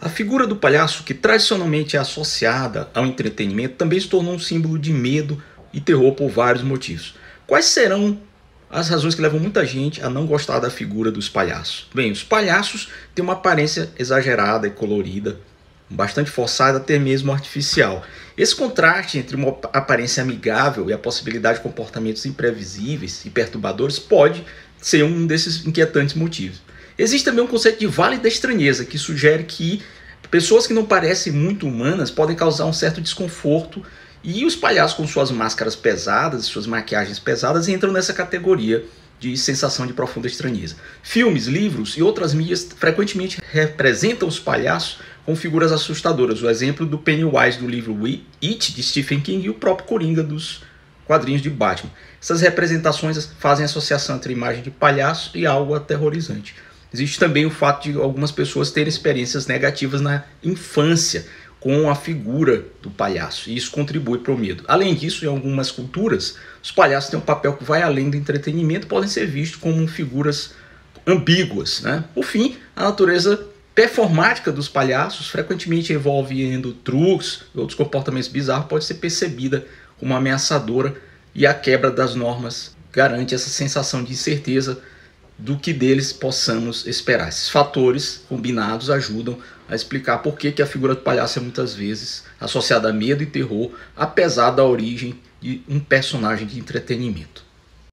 A figura do palhaço, que tradicionalmente é associada ao entretenimento, também se tornou um símbolo de medo e terror por vários motivos. Quais serão as razões que levam muita gente a não gostar da figura dos palhaços? Bem, os palhaços têm uma aparência exagerada e colorida, bastante forçada, até mesmo artificial. Esse contraste entre uma aparência amigável e a possibilidade de comportamentos imprevisíveis e perturbadores pode ser um desses inquietantes motivos. Existe também um conceito de válida estranheza, que sugere que pessoas que não parecem muito humanas podem causar um certo desconforto e os palhaços com suas máscaras pesadas, suas maquiagens pesadas entram nessa categoria de sensação de profunda estranheza. Filmes, livros e outras mídias frequentemente representam os palhaços com figuras assustadoras. O exemplo do Pennywise do livro It de Stephen King e o próprio Coringa dos quadrinhos de Batman. Essas representações fazem associação entre imagem de palhaço e algo aterrorizante. Existe também o fato de algumas pessoas terem experiências negativas na infância com a figura do palhaço, e isso contribui para o medo. Além disso, em algumas culturas, os palhaços têm um papel que vai além do entretenimento, podem ser vistos como figuras ambíguas. Né? Por fim, a natureza performática dos palhaços, frequentemente envolvendo truques e outros comportamentos bizarros, pode ser percebida como ameaçadora e a quebra das normas garante essa sensação de incerteza do que deles possamos esperar. Esses fatores combinados ajudam a explicar por que, que a figura do palhaço é muitas vezes associada a medo e terror, apesar da origem de um personagem de entretenimento.